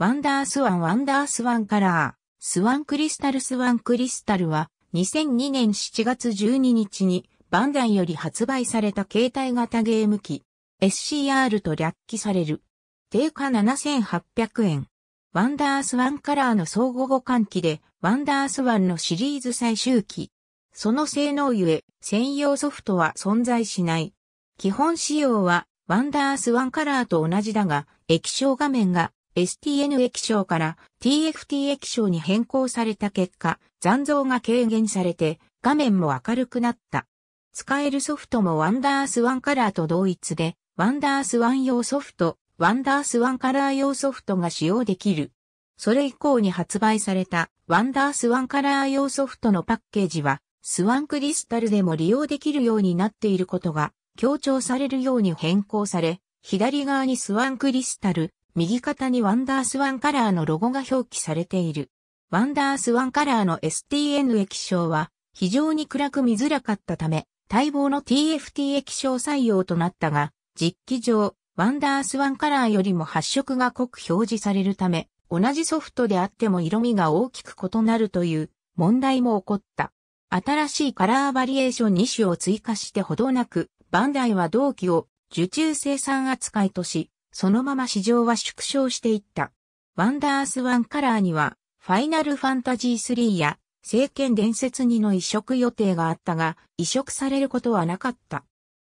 ワンダースワンワンダースワンカラー、スワンクリスタルスワンクリスタルは2002年7月12日にバンダイより発売された携帯型ゲーム機 SCR と略記される。定価7800円。ワンダースワンカラーの相互互換機でワンダースワンのシリーズ最終機。その性能ゆえ専用ソフトは存在しない。基本仕様はワンダースワンカラーと同じだが液晶画面が STN 液晶から TFT 液晶に変更された結果、残像が軽減されて画面も明るくなった。使えるソフトもワンダースワンカラーと同一で、ワンダースワン用ソフト、ワンダースワンカラー用ソフトが使用できる。それ以降に発売されたワンダースワンカラー用ソフトのパッケージは、スワンクリスタルでも利用できるようになっていることが強調されるように変更され、左側にスワンクリスタル、右肩にワンダースワンカラーのロゴが表記されている。ワンダースワンカラーの STN 液晶は非常に暗く見づらかったため、待望の TFT 液晶採用となったが、実機上、ワンダースワンカラーよりも発色が濃く表示されるため、同じソフトであっても色味が大きく異なるという問題も起こった。新しいカラーバリエーション2種を追加してほどなく、バンダイは同期を受注生産扱いとし、そのまま市場は縮小していった。ワンダースワンカラーには、ファイナルファンタジー3や、聖剣伝説2の移植予定があったが、移植されることはなかった。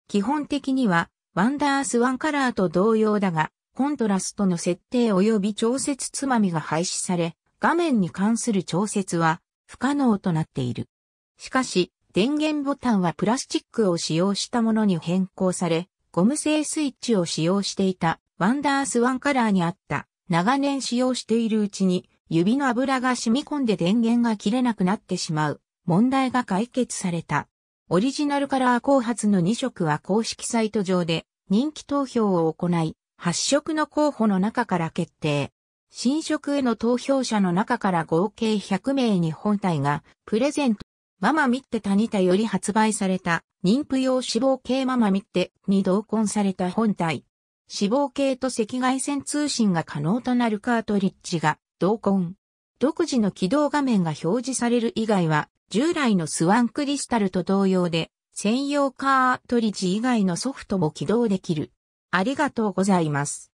基本的には、ワンダースワンカラーと同様だが、コントラストの設定及び調節つまみが廃止され、画面に関する調節は不可能となっている。しかし、電源ボタンはプラスチックを使用したものに変更され、ゴム製スイッチを使用していたワンダースワンカラーにあった、長年使用しているうちに、指の油が染み込んで電源が切れなくなってしまう、問題が解決された。オリジナルカラー後発の2色は公式サイト上で人気投票を行い、8色の候補の中から決定。新色への投票者の中から合計100名に本体がプレゼント。ママミッテタニタより発売された妊婦用脂肪系ママミッテに同梱された本体。死亡系と赤外線通信が可能となるカートリッジが同梱。独自の起動画面が表示される以外は、従来のスワンクリスタルと同様で、専用カートリッジ以外のソフトも起動できる。ありがとうございます。